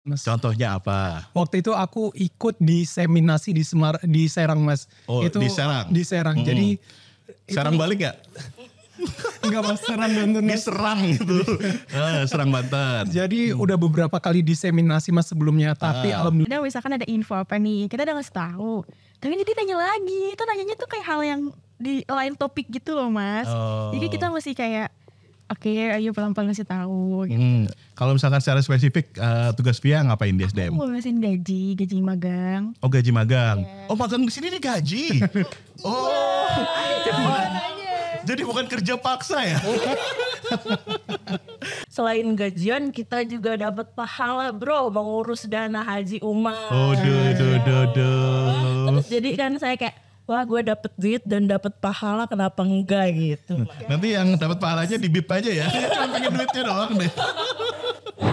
Mas. Contohnya apa? Waktu itu aku ikut di seminasi di Semar di Serang, Mas. Oh, itu di Serang. Di Serang. Hmm. Jadi Serang itu... balik gak? Enggak mas, serang Banten. Diserang gitu. ah, serang Banten. Jadi hmm. udah beberapa kali diseminasi mas sebelumnya. Tapi ah. alhamdulillah. Nah, misalkan ada info apa nih. Kita udah ngasih tahu. Tapi nanti tanya lagi. Itu nanyanya tuh kayak hal yang di lain topik gitu loh mas. Oh. Jadi kita masih kayak oke okay, ayo pelan-pelan ngasih tahu gitu. Hmm. Kalau misalkan secara spesifik uh, tugas Via ngapain di SDM? Aku ngurusin gaji, gaji magang. Oh gaji magang. Yeah. Oh magang di sini gaji oh. oh. Jadi bukan kerja paksa ya. Selain gajian kita juga dapat pahala bro mengurus dana haji umat. Oh do do do do. Terus jadi kan saya kayak wah gue dapet duit dan dapet pahala kenapa enggak gitu. Nanti yang dapet pahalanya di aja ya. Iya. Cuma pengen duitnya doang deh.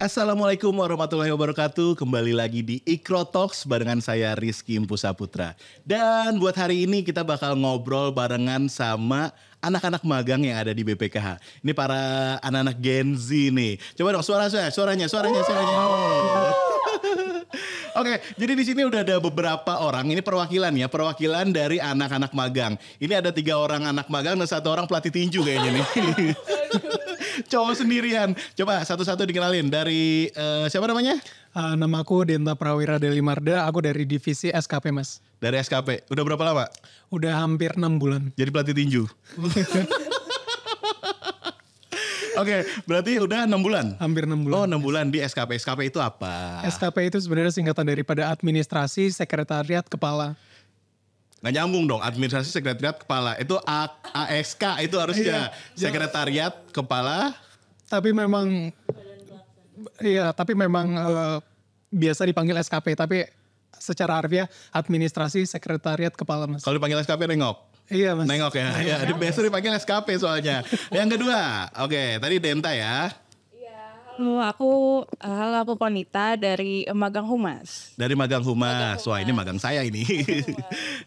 Assalamualaikum warahmatullahi wabarakatuh. Kembali lagi di Ikro Talks barengan saya Rizky Impusa Putra. Dan buat hari ini kita bakal ngobrol barengan sama anak-anak magang yang ada di BPKH. Ini para anak-anak Gen Z nih. Coba dong suara saya, suaranya, suaranya, suaranya. Oh. Oke, okay, jadi di sini udah ada beberapa orang. Ini perwakilan ya, perwakilan dari anak-anak magang. Ini ada tiga orang anak magang dan satu orang pelatih tinju kayaknya nih. cowok sendirian. Coba satu-satu dikenalin dari uh, siapa namanya? Uh, nama aku Denta Prawira Deli Marda, aku dari divisi SKP mas. Dari SKP, udah berapa lama? Udah hampir enam bulan. Jadi pelatih tinju? Oke, okay, berarti udah enam bulan. Hampir enam bulan. Oh, enam bulan di SKP. SKP itu apa? SKP itu sebenarnya singkatan daripada administrasi, sekretariat, kepala nggak nyambung dong administrasi sekretariat kepala itu A ASK itu harusnya iya, iya. sekretariat jelas. kepala tapi memang iya tapi memang uh, biasa dipanggil SKP tapi secara harfiah administrasi sekretariat kepala mas kalau dipanggil SKP nengok Iya mas. Nengok ya. Nengok. Ya, biasa dipanggil SKP soalnya. Yang kedua, oke, okay, tadi Denta ya. Halo, aku halo aku Ponita dari magang humas. Dari magang humas. magang humas. Wah ini magang saya ini.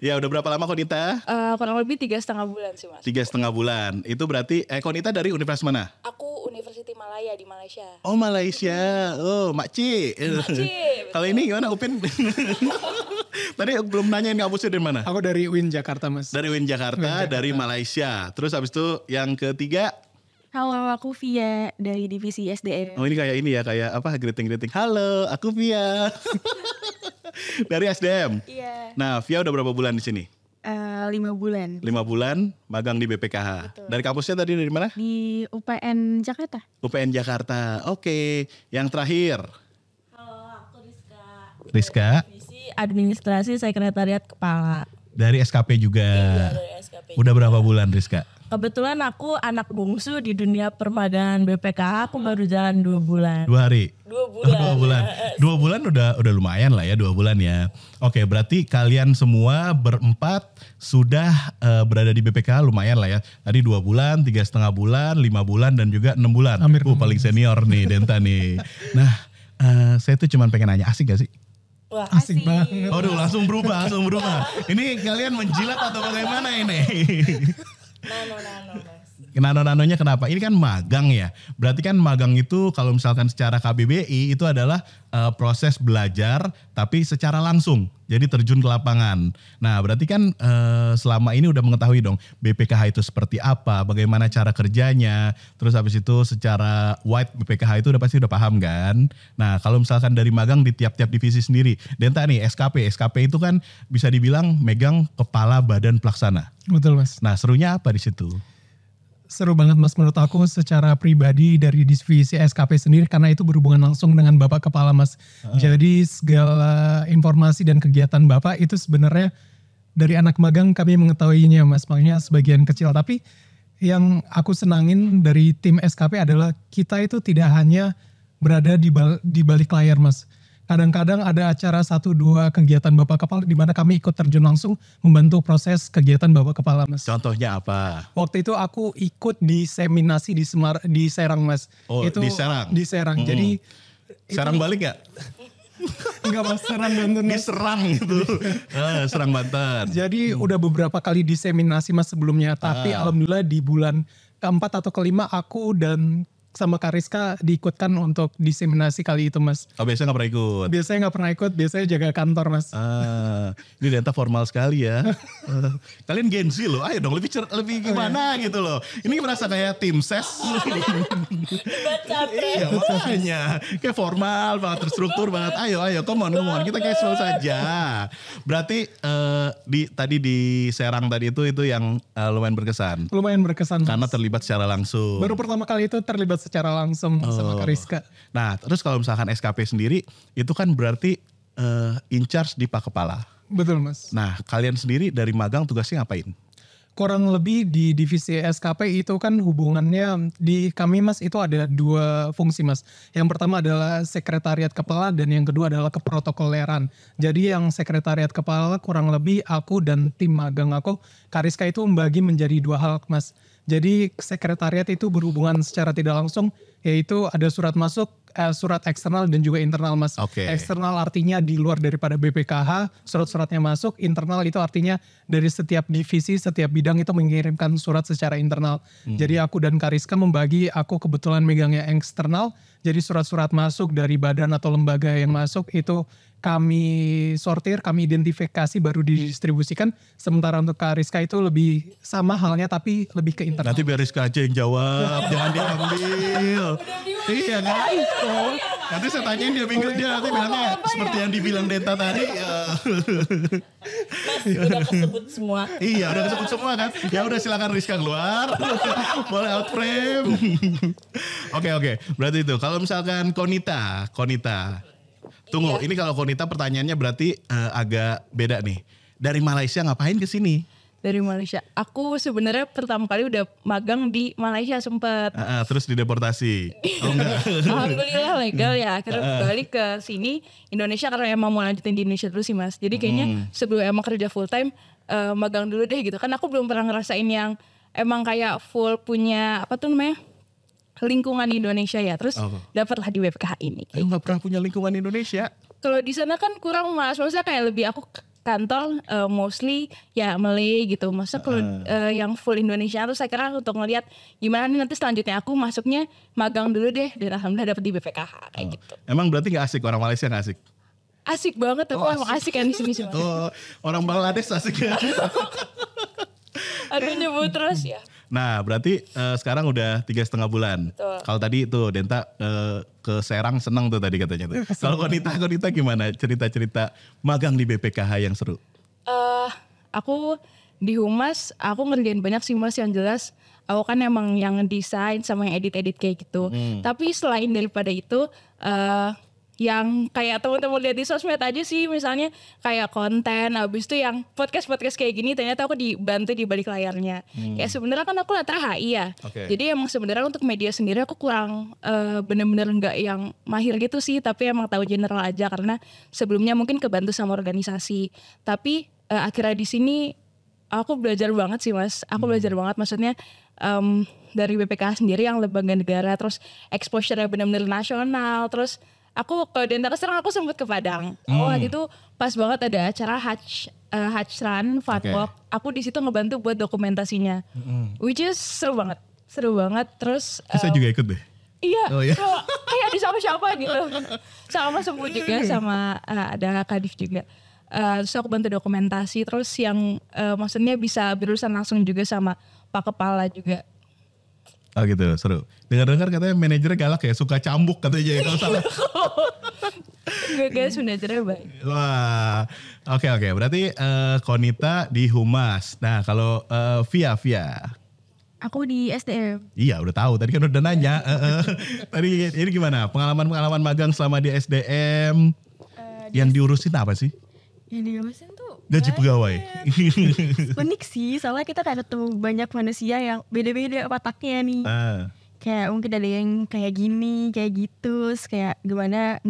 Iya. ya udah berapa lama Konita? Uh, kurang lebih tiga setengah bulan sih mas. Tiga setengah bulan. Itu berarti eh Konita dari universitas mana? Aku University Malaya di Malaysia. Oh Malaysia. Mm-hmm. Oh Makci. Makci. Kalau ini gimana Upin? Tadi belum nanya ini kampusnya dari mana? Aku dari UIN Jakarta mas. Dari UIN Jakarta, UIN Jakarta. dari Malaysia. Terus habis itu yang ketiga Halo, aku Via dari divisi SDM. Oh ini kayak ini ya, kayak apa greeting-greeting. Halo, aku Via dari SDM. Iya. Nah, Via udah berapa bulan di sini? Uh, lima bulan. Lima bulan magang di BPKH. Betul. Dari kampusnya tadi dari mana? Di UPN Jakarta. UPN Jakarta. Oke, yang terakhir. Halo, aku Rizka. Rizka. Divisi Administrasi Sekretariat Kepala. Dari SKP juga. Ya, dari SKP. Udah juga. berapa bulan Rizka? Kebetulan aku anak bungsu di dunia permadan BPK, aku baru jalan dua bulan. Dua hari? Dua oh, bulan. Dua bulan. Iya. Dua bulan udah udah lumayan lah ya dua bulan ya. Oke, berarti kalian semua berempat sudah uh, berada di BPK lumayan lah ya. Tadi dua bulan, tiga setengah bulan, lima bulan, dan juga enam bulan. Amir. Uh, paling senior nih Denta nih. Nah, uh, saya tuh cuma pengen nanya, asik gak sih? Wah, asik, asik banget. Aduh, langsung berubah, langsung berubah. ini kalian menjilat atau bagaimana ini? no, no, no, no. no. Nano-nanonya kenapa? Ini kan magang ya. Berarti kan magang itu kalau misalkan secara KBBI itu adalah uh, proses belajar tapi secara langsung. Jadi terjun ke lapangan. Nah, berarti kan uh, selama ini udah mengetahui dong BPKH itu seperti apa, bagaimana cara kerjanya, terus habis itu secara white BPKH itu udah pasti udah paham kan. Nah, kalau misalkan dari magang di tiap-tiap divisi sendiri. Denta nih SKP, SKP itu kan bisa dibilang megang kepala badan pelaksana. Betul, Mas. Nah, serunya apa di situ? seru banget Mas menurut aku secara pribadi dari divisi SKP sendiri karena itu berhubungan langsung dengan Bapak Kepala Mas. Uh. Jadi segala informasi dan kegiatan Bapak itu sebenarnya dari anak magang kami mengetahuinya Mas, makanya sebagian kecil tapi yang aku senangin dari tim SKP adalah kita itu tidak hanya berada di, bal di balik layar Mas kadang-kadang ada acara satu dua kegiatan Bapak Kepala di mana kami ikut terjun langsung membantu proses kegiatan Bapak Kepala Mas. Contohnya apa? Waktu itu aku ikut diseminasi di Semar di Serang Mas. Oh, itu di Serang. Di Serang. Hmm. Jadi Serang itu, balik gak? Enggak mas, serang Banten. Diserang gitu. uh, serang Banten. Jadi hmm. udah beberapa kali diseminasi mas sebelumnya. Tapi uh. alhamdulillah di bulan keempat atau kelima aku dan sama Kariska diikutkan untuk diseminasi kali itu mas. Oh biasanya nggak pernah ikut? Biasanya nggak pernah ikut, biasanya jaga kantor mas. Ah, ini ternyata formal sekali ya. Eh, kalian Gen Z loh, ayo dong lebih cer lebih oh, gimana iya. gitu loh. Ini merasa kayak ya, tim ses. iya makanya, kayak formal banget, terstruktur banget. Ayo ayo, come on come on, kita casual saja. Berarti uh, di tadi di Serang tadi itu itu yang uh, lumayan berkesan. Lumayan berkesan. Karena terlibat secara langsung. Baru pertama kali itu terlibat secara langsung oh. sama Kariska. Nah, terus kalau misalkan SKP sendiri itu kan berarti uh, in charge di Pak Kepala. Betul, Mas. Nah, kalian sendiri dari magang tugasnya ngapain? kurang lebih di divisi SKP itu kan hubungannya di kami mas itu ada dua fungsi mas. Yang pertama adalah sekretariat kepala dan yang kedua adalah keprotokoleran. Jadi yang sekretariat kepala kurang lebih aku dan tim magang aku Kariska itu membagi menjadi dua hal mas. Jadi sekretariat itu berhubungan secara tidak langsung yaitu ada surat masuk, eh, surat eksternal dan juga internal Mas. Okay. Eksternal artinya di luar daripada BPKH, surat-suratnya masuk, internal itu artinya dari setiap divisi, setiap bidang itu mengirimkan surat secara internal. Hmm. Jadi aku dan Kariska membagi, aku kebetulan megangnya eksternal, jadi surat-surat masuk dari badan atau lembaga yang masuk itu kami sortir, kami identifikasi baru didistribusikan. Sementara untuk Kak Rizka itu lebih sama halnya tapi lebih ke internal. Nanti biar Rizka aja yang jawab, jangan diambil. iya kan? Nanti saya tanyain dia minggu dia nanti bilangnya seperti yang dibilang Denta tadi. Ya. Mas, udah kesebut semua. iya, udah kesebut semua kan. Ya udah silakan Rizka keluar. Boleh out frame. Oke, oke. Berarti itu. Kalau misalkan Konita, Konita Tunggu, ya. ini kalau Konita pertanyaannya berarti uh, agak beda nih. Dari Malaysia ngapain ke sini? dari Malaysia. Aku sebenarnya pertama kali udah magang di Malaysia sempat. Uh, uh, terus dideportasi. Oh enggak. Alhamdulillah legal ya. Akhirnya uh, balik ke sini Indonesia karena emang mau lanjutin di Indonesia terus sih Mas. Jadi kayaknya hmm. sebelum emang kerja full time uh, eh, magang dulu deh gitu. Kan aku belum pernah ngerasain yang emang kayak full punya apa tuh namanya? lingkungan Indonesia ya. Terus oh. dapatlah di WPKH ini. Aku nggak pernah punya lingkungan Indonesia. Kalau di sana kan kurang mas, maksudnya kayak lebih aku kantor uh, mostly ya Malay gitu. Masa kalau uh. uh, yang full Indonesia terus saya kira untuk ngelihat gimana nih nanti selanjutnya aku masuknya magang dulu deh dan alhamdulillah dapat di BPKH kayak oh. gitu. Emang berarti nggak asik orang Malaysia nggak asik? Asik banget aku oh, emang asik, kan di sini sih. Oh, orang Bangladesh asik ya. Aduh nyebut terus ya. Nah, berarti uh, sekarang udah tiga setengah bulan. Kalau tadi itu Denta uh, ke Serang seneng tuh tadi katanya tuh. Kalau wanita wanita gimana cerita-cerita magang di BPKH yang seru? Uh, aku di humas, aku ngerjain banyak sih mas yang jelas. Aku kan emang yang desain sama yang edit-edit kayak gitu. Hmm. Tapi selain daripada itu, uh, yang kayak teman-teman lihat di sosmed aja sih misalnya kayak konten habis itu yang podcast podcast kayak gini ternyata aku dibantu di balik layarnya hmm. ya sebenarnya kan aku latar HI ya okay. jadi emang sebenarnya untuk media sendiri aku kurang uh, bener-bener nggak yang mahir gitu sih tapi emang tahu general aja karena sebelumnya mungkin kebantu sama organisasi tapi uh, akhirnya di sini aku belajar banget sih mas aku hmm. belajar banget maksudnya um, dari BPK sendiri yang lembaga negara terus exposure yang benar-benar nasional terus aku ke Denpasar sekarang aku sempat ke Padang. Hmm. Oh, waktu itu pas banget ada acara Hajj uh, Hajj Run Fat okay. Aku di situ ngebantu buat dokumentasinya. Hmm. Which is seru banget. Seru banget. Terus uh, saya eh, juga ikut deh. Iya, oh, iya. Kayak, kayak di sama siapa gitu. sama sembuh juga hmm. sama uh, ada Kadif juga. Uh, terus aku bantu dokumentasi terus yang uh, maksudnya bisa berurusan langsung juga sama Pak Kepala juga Oh gitu, seru. Dengar-dengar katanya manajernya galak ya, suka cambuk katanya jadi ya, kalau salah. Gak guys, manajernya baik. Wah, oke okay, oke. Okay. Berarti uh, Konita di Humas. Nah kalau uh, Via, Via. Aku di SDM. Iya udah tahu, tadi kan udah nanya. Iya. Eh, tadi ini gimana, pengalaman-pengalaman magang selama di SDM? Uh, di yang SDM. diurusin apa sih? Yang diurusin gaji pegawai. Unik sih, soalnya kita kayak ketemu banyak manusia yang beda-beda otaknya nih. Uh. Kayak mungkin ada yang kayak gini, kayak gitu, kayak gimana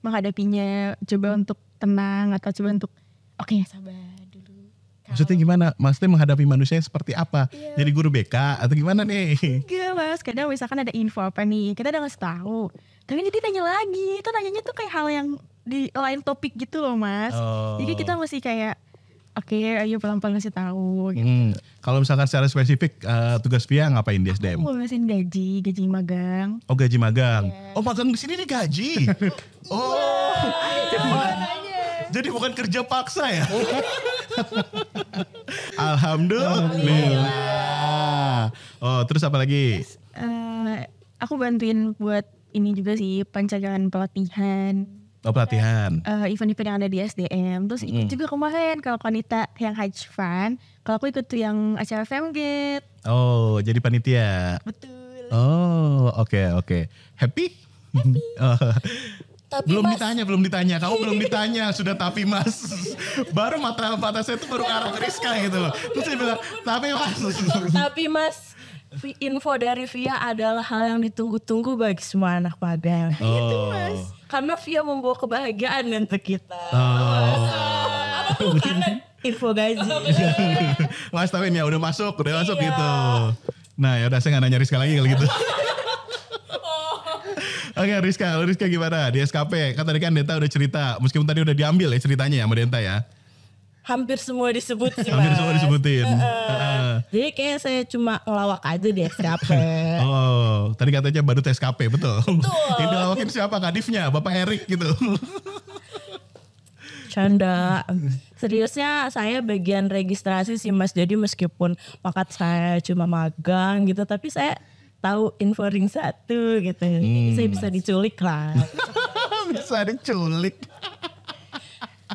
menghadapinya, coba untuk tenang atau coba untuk oke okay, sabar dulu. Maksudnya gimana? Maksudnya menghadapi manusia seperti apa? Yeah. Jadi guru BK atau gimana nih? Enggak mas, kadang misalkan ada info apa nih, kita udah ngasih tahu. Tapi nanti tanya lagi, itu nanyanya tuh kayak hal yang di lain topik gitu loh mas. Oh. Jadi kita masih kayak oke okay, ayo pelan-pelan kasih tahu gitu. Hmm. Kalau misalkan secara spesifik uh, tugas Via ngapain di SDM? Aku ngasih gaji, gaji magang. Oh gaji magang. Yeah. Oh magang di sini nih gaji. oh. Wow. Iya. Wow. Jadi bukan kerja paksa ya? Alhamdulillah. Oh terus apa lagi? Yes, uh, eh, aku bantuin buat ini juga sih pancaran pelatihan. Oh pelatihan. Uh, event-event yang ada di SDM. Terus ikut mm. juga kemarin kalau wanita yang Hajj fan, Kalau aku ikut tuh yang acara femgit. Oh jadi panitia. Betul. Oh oke okay, oke. Okay. Happy? Happy. Oh. tapi belum mas. ditanya, belum ditanya. Kamu belum ditanya, sudah tapi mas. baru mata mata saya itu baru arah Rizka gitu loh. Terus dia bilang, tapi mas. tapi mas info dari Via adalah hal yang ditunggu-tunggu bagi semua anak Padang. Oh. Itu mas, karena Via membawa kebahagiaan untuk kita. Oh. Oh. info gaji. mas tahuin ya udah masuk, udah masuk iya. gitu. Nah ya udah saya nggak nanya Rizka lagi kalau gitu. Oh. Oke Rizka, Rizka gimana di SKP? Kan tadi kan Denta udah cerita, meskipun tadi udah diambil ya ceritanya ya sama Denta ya hampir semua disebut sih hampir semua disebutin jadi kayak saya cuma ngelawak aja di SKP oh tadi katanya baru tes KP betul betul yang dilawakin siapa kadifnya bapak Erik gitu canda seriusnya saya bagian registrasi sih mas jadi meskipun pakat saya cuma magang gitu tapi saya tahu info ring satu gitu hmm. saya bisa diculik lah bisa diculik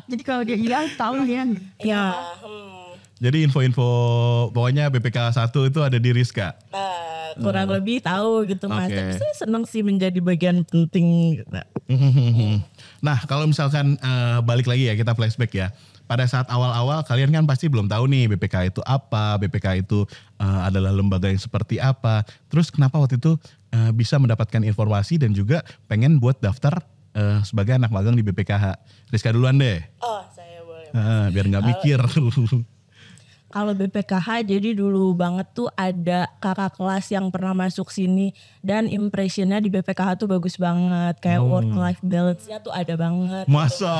jadi kalau dia hilang tahu dia. Ya. Jadi info-info pokoknya BPK 1 itu ada di Rizka. Uh, nah, kurang hmm. lebih tahu gitu Mas. Okay. Tapi saya senang sih menjadi bagian penting. nah, kalau misalkan uh, balik lagi ya kita flashback ya pada saat awal-awal kalian kan pasti belum tahu nih BPK itu apa, BPK itu uh, adalah lembaga yang seperti apa. Terus kenapa waktu itu uh, bisa mendapatkan informasi dan juga pengen buat daftar uh, sebagai anak magang di BPKH. Rizka duluan deh. Oh, saya boleh. Uh, biar nggak mikir. Kalau BPKH jadi dulu banget tuh ada kakak kelas yang pernah masuk sini dan impressionnya di BPKH tuh bagus banget kayak oh. work life balance-nya tuh ada banget. Masa,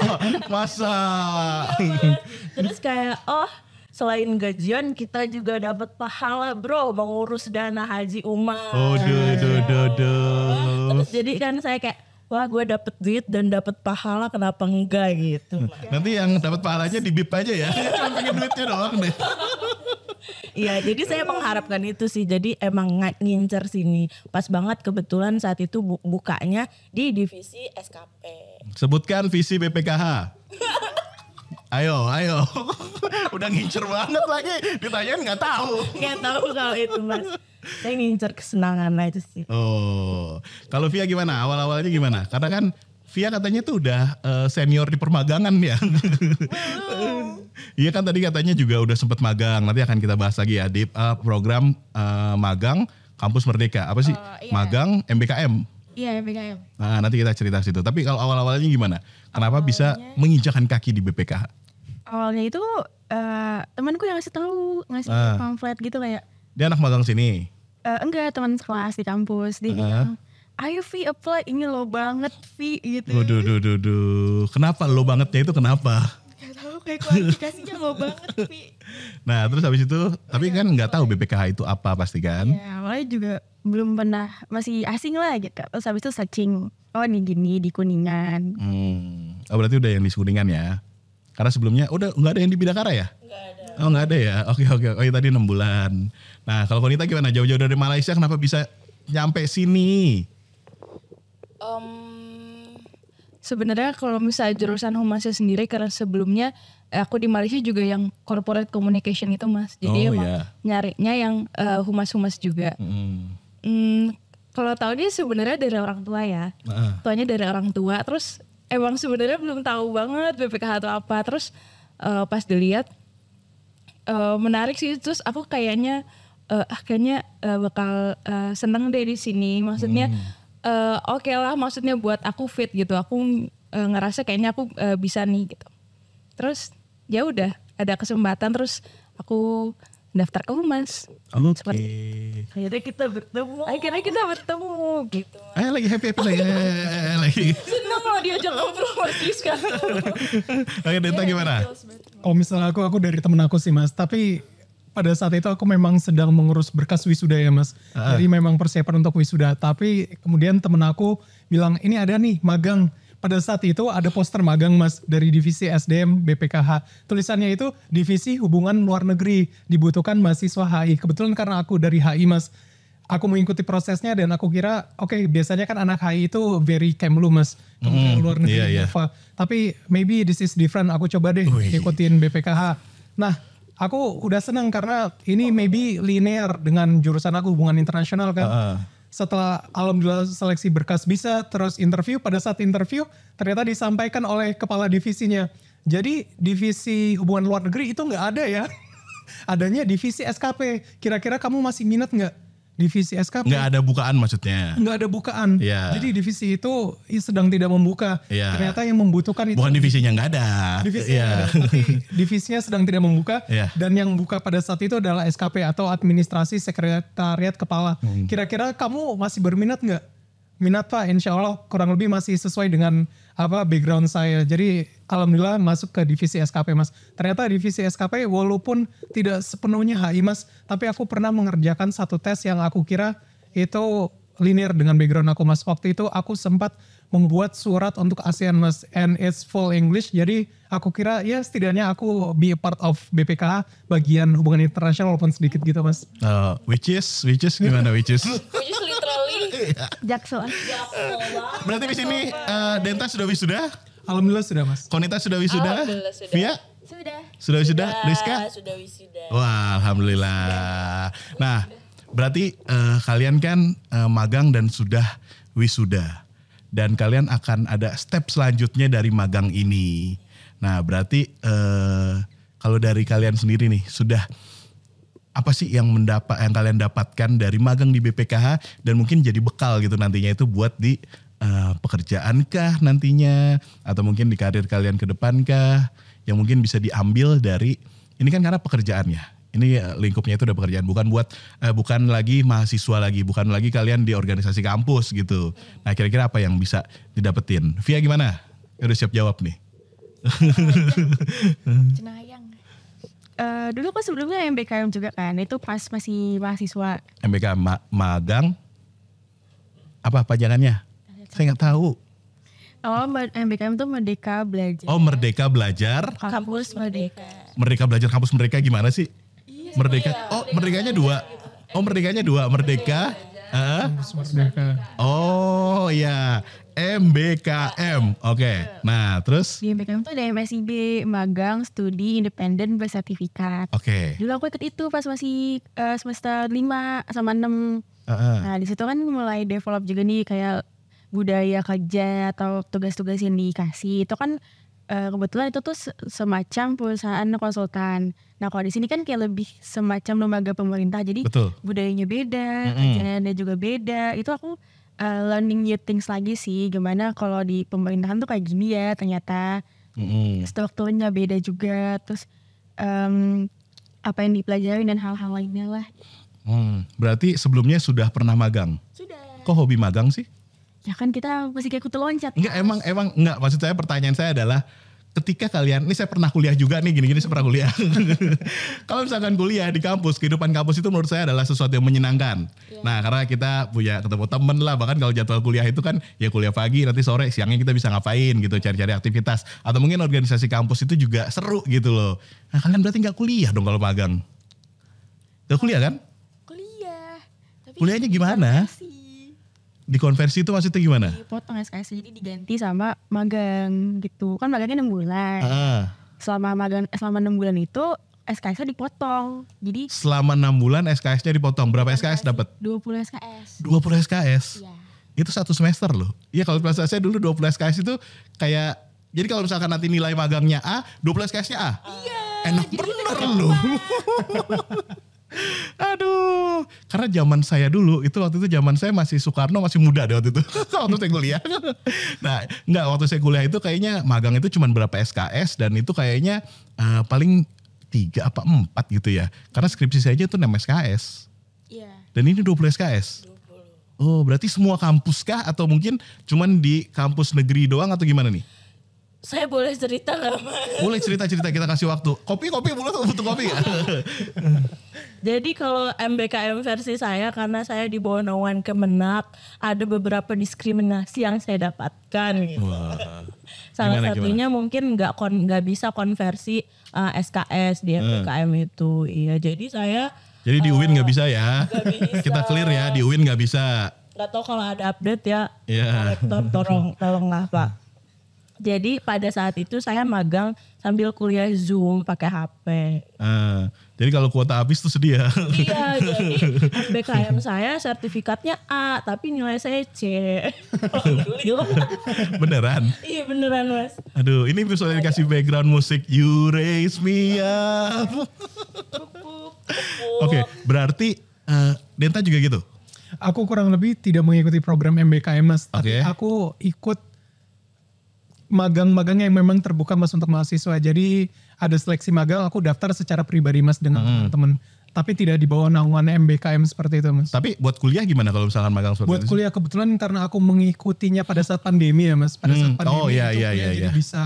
masa. Terus kayak oh selain gajian kita juga dapat pahala bro mengurus dana haji umat. Oh duh duh duh duh. Terus jadi kan saya kayak wah gue dapet duit dan dapet pahala kenapa enggak gitu. Hmm. Nanti yang dapet pahalanya di bip aja ya. Cuma pengen duitnya doang deh. Iya, jadi saya mengharapkan itu sih. Jadi emang ngincer sini. Pas banget kebetulan saat itu bu bukanya di divisi SKP. Sebutkan visi BPKH. Ayo, ayo. Udah ngincer banget lagi. Ditanyain nggak tahu. Nggak tahu kalau itu, Mas saya ngincer kesenangan aja sih oh kalau Via gimana awal awalnya gimana karena kan Via katanya tuh udah eh, senior di permagangan ya. Iya kan tadi katanya juga udah sempet magang. Nanti akan kita bahas lagi ya di eh, program eh, magang kampus merdeka. Apa sih? Uh, iya. Magang MBKM. Iya MBKM. Nah nanti kita cerita situ. Tapi kalau awal awalnya gimana? Kenapa awalnya, bisa menginjakan kaki di BPK? Awalnya itu uh, temanku yang ngasih tahu ngasih uh, pamflet gitu kayak. Dia anak magang sini uh, enggak teman sekelas di kampus dia uh. bilang gitu. ayo Vi apply ini lo banget Vi gitu. Duh, duh, duh, duh. Kenapa lo bangetnya itu kenapa? Gak tahu kayak kualifikasinya lo banget Vi. Nah terus habis itu, tapi kan nggak tahu BPKH itu apa pasti kan? Ya awalnya juga belum pernah, masih asing lah gitu. Terus habis itu searching, oh nih gini di Kuningan. Hmm. Oh berarti udah yang di Kuningan ya? Karena sebelumnya udah nggak ada yang di Bidakara ya? Nggak ada. Oh nggak ada ya? Oke oke. Oh ya, tadi enam bulan. Nah, kalau wanita gimana? Jauh-jauh dari Malaysia kenapa bisa nyampe sini? Um, sebenarnya kalau misalnya jurusan humasnya sendiri karena sebelumnya eh, aku di Malaysia juga yang corporate communication itu mas. Jadi oh, emang iya. nyarinya yang humas eh, humas-humas juga. Hmm. Mm, kalau tahu dia sebenarnya dari orang tua ya. Uh. Tuanya dari orang tua. Terus emang sebenarnya belum tahu banget BPKH atau apa. Terus uh, pas dilihat uh, menarik sih. Terus aku kayaknya uh, ah uh, bakal uh, seneng deh di sini maksudnya hmm. uh, oke okay lah maksudnya buat aku fit gitu aku uh, ngerasa kayaknya aku uh, bisa nih gitu terus ya udah ada kesempatan terus aku daftar ke humas oke okay. akhirnya kita bertemu akhirnya kita bertemu gitu Ayo lagi happy happy lagi lagi seneng lah diajak ngobrol lagi sekarang oke Denta gimana oh misalnya aku aku dari temen aku sih mas tapi pada saat itu aku memang sedang mengurus berkas wisuda ya mas. Uh. Jadi memang persiapan untuk wisuda. Tapi kemudian temen aku bilang ini ada nih magang. Pada saat itu ada poster magang mas dari divisi SDM BPKH. Tulisannya itu divisi hubungan luar negeri dibutuhkan mahasiswa HI. Kebetulan karena aku dari HI mas. Aku mengikuti prosesnya dan aku kira oke okay, biasanya kan anak HI itu very kemlu mas. Hmm. Kemudian luar negeri. Yeah, yeah. Tapi maybe this is different. Aku coba deh Ui. ikutin BPKH. Nah aku udah seneng karena ini maybe linear dengan jurusan aku hubungan internasional kan. Uh -uh. Setelah alhamdulillah seleksi berkas bisa, terus interview. Pada saat interview ternyata disampaikan oleh kepala divisinya. Jadi divisi hubungan luar negeri itu nggak ada ya. Adanya divisi SKP. Kira-kira kamu masih minat nggak? divisi SKP. Nggak ada bukaan maksudnya. Nggak ada bukaan. Yeah. Jadi divisi itu sedang tidak membuka. Yeah. Ternyata yang membutuhkan itu. Bukan divisinya nggak ada. Divisi. yeah. ada, tapi divisinya sedang tidak membuka. Yeah. Dan yang buka pada saat itu adalah SKP atau Administrasi Sekretariat Kepala. Hmm. Kira-kira hmm. kamu masih berminat nggak? Minat Pak, insya Allah kurang lebih masih sesuai dengan apa background saya. Jadi alhamdulillah masuk ke divisi SKP Mas. Ternyata divisi SKP walaupun tidak sepenuhnya HI Mas, tapi aku pernah mengerjakan satu tes yang aku kira itu linear dengan background aku Mas. Waktu itu aku sempat membuat surat untuk ASEAN Mas and it's full English. Jadi aku kira ya setidaknya aku be a part of BPKH bagian hubungan internasional walaupun sedikit gitu Mas. Uh, which is which is gimana which is? Jakso. Berarti di sini uh, Denta sudah wisuda? Alhamdulillah sudah mas. Konita sudah wisuda? Alhamdulillah sudah. Via? Sudah. Sudah wisuda? Rizka? Sudah wisuda. Wah Alhamdulillah. Nah berarti uh, kalian kan uh, magang dan sudah wisuda. Dan kalian akan ada step selanjutnya dari magang ini. Nah berarti uh, kalau dari kalian sendiri nih sudah apa sih yang mendapat yang kalian dapatkan dari magang di BPKH dan mungkin jadi bekal gitu nantinya itu buat di uh, eh, pekerjaan kah nantinya atau mungkin di karir kalian ke depan kah yang mungkin bisa diambil dari ini kan karena pekerjaannya ini eh, lingkupnya itu udah pekerjaan bukan buat eh, bukan lagi mahasiswa lagi bukan lagi kalian di organisasi kampus gitu nah kira-kira apa yang bisa didapetin Via gimana udah siap jawab nih Eh, dulu kan sebelumnya MBKM juga kan itu pas masih mahasiswa MBKM ma magang apa pajangannya saya nggak tahu Oh, MBKM itu Merdeka Belajar. Oh, Merdeka Belajar. Kampus Merdeka. Merdeka Belajar Kampus Merdeka gimana sih? Iya, merdeka. Iya. oh, merdekanya dua. Oh, merdekanya dua. Merdeka. Huh? Oh iya, MBKM. Oke. Okay. Nah, terus di MBKM itu ada MSIB, magang, studi independen bersertifikat. Oke. Okay. Dulu aku ikut itu pas masih uh, semester 5 sama 6. Uh -uh. Nah, di situ kan mulai develop juga nih kayak budaya kerja atau tugas-tugas yang dikasih. Itu kan uh, kebetulan itu tuh semacam perusahaan konsultan. Nah kalau di sini kan kayak lebih semacam lembaga pemerintah, jadi Betul. budayanya beda, mm-hmm. juga beda. Itu aku uh, learning new things lagi sih, gimana kalau di pemerintahan tuh kayak gini ya ternyata mm-hmm. strukturnya beda juga, terus um, apa yang dipelajari dan hal-hal lainnya lah. Hmm, berarti sebelumnya sudah pernah magang? Sudah. Kok hobi magang sih? ya kan kita masih kayak kutu loncat enggak emang emang enggak maksud saya pertanyaan saya adalah ketika kalian ini saya pernah kuliah juga nih gini-gini saya pernah kuliah kalau misalkan kuliah di kampus kehidupan kampus itu menurut saya adalah sesuatu yang menyenangkan yeah. nah karena kita punya ketemu temen lah bahkan kalau jadwal kuliah itu kan ya kuliah pagi nanti sore siangnya kita bisa ngapain gitu cari-cari aktivitas atau mungkin organisasi kampus itu juga seru gitu loh nah kalian berarti nggak kuliah dong kalau magang nggak kuliah kan kuliah tapi kuliahnya gimana sih Dikonversi itu maksudnya gimana? Dipotong SKS jadi diganti sama magang gitu. Kan magangnya 6 bulan. Ah, ah. Selama magang eh, selama 6 bulan itu SKS-nya dipotong. Jadi selama 6 bulan SKS-nya dipotong. Berapa SKS dapat? 20 SKS. 20 SKS. Iya. Itu satu semester loh. Iya kalau perasaan saya dulu 20 SKS itu kayak jadi kalau misalkan nanti nilai magangnya A, 20 SKS-nya A. Iya. Enak bener loh. Aduh, karena zaman saya dulu itu waktu itu zaman saya masih Soekarno masih muda deh waktu itu. waktu saya kuliah. nah, nggak waktu saya kuliah itu kayaknya magang itu cuma berapa SKS dan itu kayaknya uh, paling tiga apa empat gitu ya. Karena skripsi saya aja itu enam SKS. Iya. Yeah. Dan ini 20 SKS. 20. Oh, berarti semua kampus kah atau mungkin cuma di kampus negeri doang atau gimana nih? saya boleh cerita nggak Boleh cerita-cerita kita kasih waktu. Kopi kopi tuh butuh kopi ya. Jadi kalau MBKM versi saya karena saya di Bonawan Kemenak ada beberapa diskriminasi yang saya dapatkan. Gitu. Salah gimana, satunya gimana? mungkin nggak kon nggak bisa konversi uh, eh, SKS di MBKM eh. hmm. itu. Iya jadi saya. Jadi di UIN eh, nggak uh, bisa ya. bisa. kita clear ya di UIN nggak bisa. Gak tau kalau ada update ya. Iya. Yeah. Tolong tolonglah Pak. Jadi pada saat itu saya magang sambil kuliah Zoom pakai HP. Uh, ah, jadi kalau kuota habis tuh sedih ya. Iya, jadi SBKM saya sertifikatnya A, tapi nilai saya C. beneran? Iya beneran mas. Aduh, ini bisa dikasih background musik You Raise Me Up. Oke, okay, berarti uh, Denta juga gitu? Aku kurang lebih tidak mengikuti program MBKM mas, okay. tapi aku ikut magang magangnya yang memang terbuka mas untuk mahasiswa. Jadi ada seleksi magang aku daftar secara pribadi mas dengan hmm. teman-teman. Tapi tidak di bawah naungan MBKM seperti itu mas. Tapi buat kuliah gimana kalau misalkan magang seperti Buat itu? kuliah kebetulan karena aku mengikutinya pada saat pandemi ya mas. Pada hmm. saat pandemi oh, iya, itu iya, iya, iya. bisa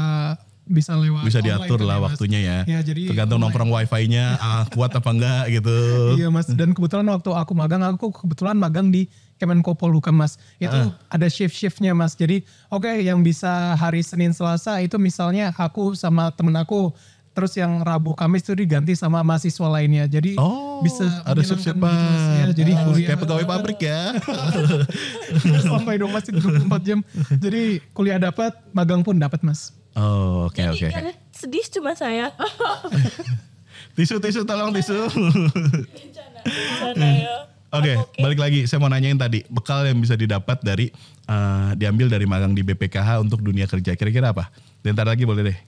bisa lewat bisa diatur kan ya, lah waktunya ya. ya jadi Tergantung online. nongkrong wifi-nya ah, kuat apa enggak gitu. Iya mas. Dan kebetulan waktu aku magang aku kebetulan magang di Kemenko Polhukam Mas. Itu uh. ada shift-shiftnya Mas. Jadi oke okay, yang bisa hari Senin Selasa itu misalnya aku sama temen aku terus yang Rabu Kamis itu diganti sama mahasiswa lainnya. Jadi oh, bisa ada gitu, siap shift Ya, jadi uh, kuliah kayak pegawai pabrik ya. Sampai dong Mas 24 jam. Jadi kuliah dapat, magang pun dapat Mas. Oh, oke okay, oke. Okay. Sedih cuma saya. tisu tisu tolong tisu. Bencana. Bencana ya. Oke, okay, okay. balik lagi. Saya mau nanyain tadi bekal yang bisa didapat dari uh, diambil dari magang di BPKH untuk dunia kerja. Kira-kira apa? Dan ntar lagi boleh deh.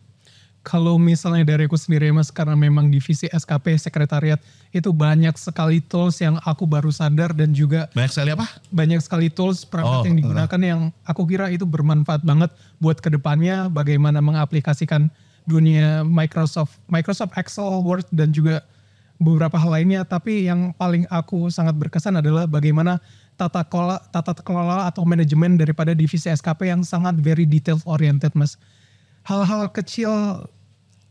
Kalau misalnya dari aku sendiri mas, karena memang divisi SKP sekretariat itu banyak sekali tools yang aku baru sadar dan juga banyak sekali apa? Banyak sekali tools perangkat oh, yang uh-huh. digunakan uh. yang aku kira itu bermanfaat banget buat kedepannya bagaimana mengaplikasikan dunia Microsoft, Microsoft Excel, Word dan juga beberapa hal lainnya, tapi yang paling aku sangat berkesan adalah bagaimana tata kelola, tata kelola atau manajemen daripada divisi SKP yang sangat very detail oriented, Mas. Hal-hal kecil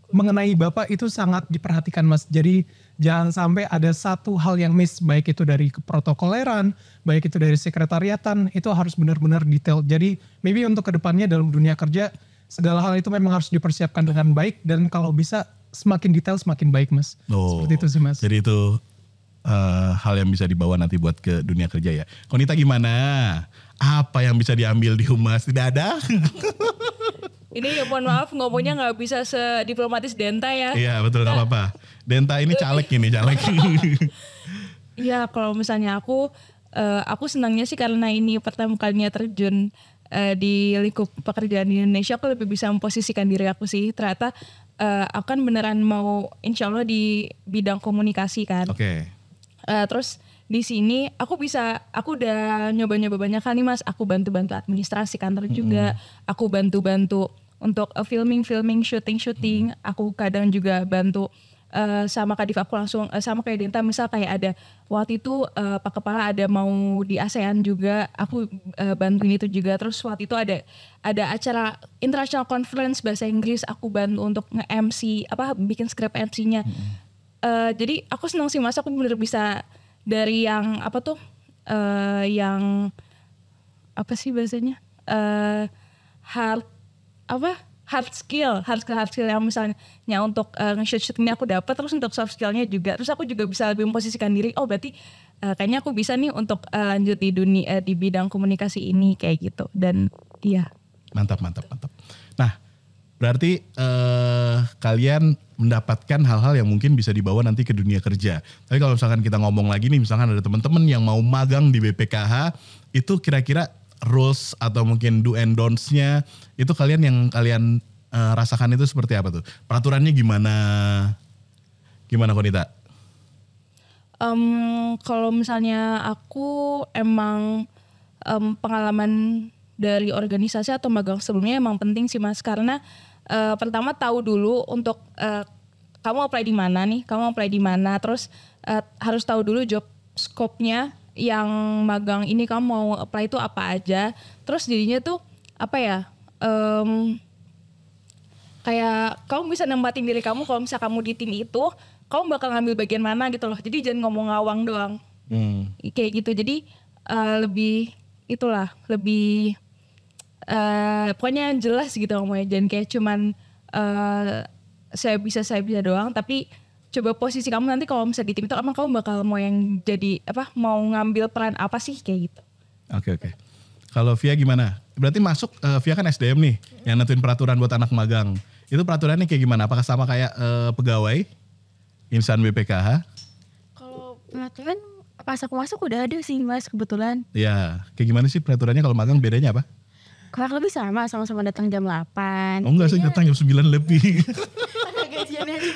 mengenai Bapak itu sangat diperhatikan, Mas. Jadi jangan sampai ada satu hal yang miss, baik itu dari protokoleran, baik itu dari sekretariatan, itu harus benar-benar detail. Jadi maybe untuk kedepannya dalam dunia kerja, segala hal itu memang harus dipersiapkan dengan baik dan kalau bisa semakin detail semakin baik mas. Oh, Seperti itu sih mas. Jadi itu uh, hal yang bisa dibawa nanti buat ke dunia kerja ya. Konita gimana? Apa yang bisa diambil di humas? Tidak ada? ini ya mohon maaf ngomongnya nggak bisa sediplomatis Denta ya. Iya betul nggak apa-apa. Denta ini caleg ini caleg. Iya kalau misalnya aku, uh, aku senangnya sih karena ini pertama kalinya terjun eh, di lingkup pekerjaan di Indonesia aku lebih bisa memposisikan diri aku sih ternyata uh, eh, aku beneran mau insya Allah di bidang komunikasi kan. Oke. Okay. Uh, eh, terus di sini aku bisa aku udah nyoba-nyoba banyak kali mas. Aku bantu-bantu administrasi kantor -hmm. juga. Aku bantu-bantu untuk eh, filming, filming, shooting, shooting. -hmm. Aku kadang juga bantu uh, sama Diva aku langsung uh, sama kayak Denta misal kayak ada waktu itu uh, Pak Kepala ada mau di ASEAN juga aku uh, bantuin itu juga terus waktu itu ada ada acara international conference bahasa Inggris aku bantu untuk nge-MC apa bikin script MC-nya hmm. uh, jadi aku senang sih masa aku bener bisa dari yang apa tuh uh, yang apa sih bahasanya uh, hard apa hard skill hard skill hard skill yang misalnya untuk uh, nge-shoot shoot ini aku dapat terus untuk soft skillnya juga terus aku juga bisa lebih memposisikan diri oh berarti uh, kayaknya aku bisa nih untuk uh, lanjut di dunia uh, di bidang komunikasi ini kayak gitu dan iya mantap mantap mantap nah berarti uh, kalian mendapatkan hal-hal yang mungkin bisa dibawa nanti ke dunia kerja. Tapi kalau misalkan kita ngomong lagi nih, misalkan ada teman-teman yang mau magang di BPKH, itu kira-kira rules atau mungkin do and don'ts-nya itu kalian yang kalian uh, rasakan itu seperti apa tuh? Peraturannya gimana? Gimana Konita? Um, kalau misalnya aku emang um, pengalaman dari organisasi atau magang sebelumnya emang penting sih mas karena uh, pertama tahu dulu untuk uh, kamu apply di mana nih, kamu apply di mana, terus uh, harus tahu dulu job scope-nya yang magang ini kamu mau apply itu apa aja terus jadinya tuh apa ya um, kayak kamu bisa nempatin diri kamu kalau misalnya kamu di tim itu kamu bakal ngambil bagian mana gitu loh jadi jangan ngomong ngawang doang hmm. kayak gitu jadi uh, lebih itulah lebih uh, pokoknya jelas gitu ngomongnya jangan kayak cuman uh, saya bisa saya bisa doang tapi coba posisi kamu nanti kalau misalnya di tim itu emang kamu bakal mau yang jadi apa mau ngambil peran apa sih kayak gitu oke okay, oke okay. kalau Via gimana berarti masuk uh, Via kan SDM nih hmm. yang nentuin peraturan buat anak magang itu peraturannya kayak gimana apakah sama kayak uh, pegawai insan BPKH kalau peraturan pas aku masuk udah ada sih mas kebetulan ya kayak gimana sih peraturannya kalau magang bedanya apa kurang lebih sama sama-sama datang jam 8 oh enggak sih iya. datang jam 9 lebih gajiannya di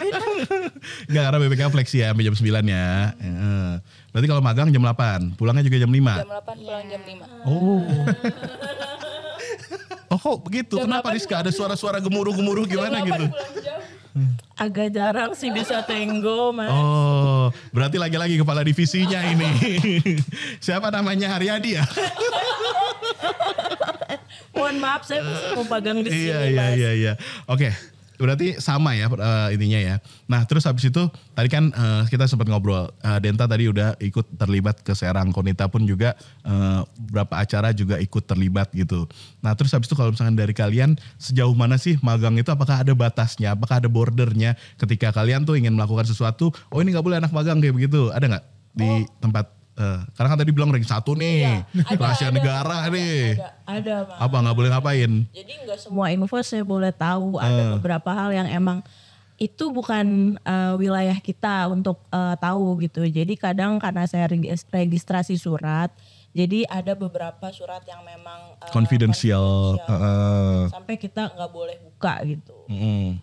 Enggak karena BPK flex ya sampai jam 9 ya. Berarti kalau magang jam 8, pulangnya juga jam 5. Jam 8 iya. pulang jam 5. Oh. oh kok begitu? Jam Kenapa Rizka ada suara-suara gemuruh-gemuruh gimana gitu? Agak jarang sih bisa tenggo mas. Oh, berarti lagi-lagi kepala divisinya ini. Siapa namanya Haryadi ya? Mohon maaf saya mau pagang di iya, sini iya, iya, mas. Iya, iya, iya. Oke, okay berarti sama ya uh, eh, intinya ya. Nah terus habis itu tadi kan uh, kita sempat ngobrol uh, Denta tadi udah ikut terlibat ke Serang Konita pun juga uh, berapa acara juga ikut terlibat gitu. Nah terus habis itu kalau misalnya dari kalian sejauh mana sih magang itu apakah ada batasnya, apakah ada bordernya ketika kalian tuh ingin melakukan sesuatu, oh ini nggak boleh anak magang kayak begitu, ada nggak di oh. tempat Eh, karena kan tadi bilang ring satu nih, iya, rahasia ada, negara ada, nih. Ada, ada, ada Apa nggak boleh ngapain? Jadi nggak semua info saya boleh tahu. Uh. Ada eh. beberapa hal yang emang itu bukan uh, wilayah kita untuk uh, tahu gitu. Jadi kadang karena saya registrasi surat, jadi ada beberapa surat yang memang uh, confidential, uh. sampai kita nggak boleh buka gitu. Mm.